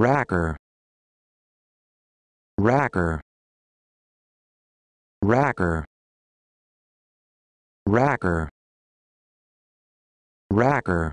racker racker racker racker racker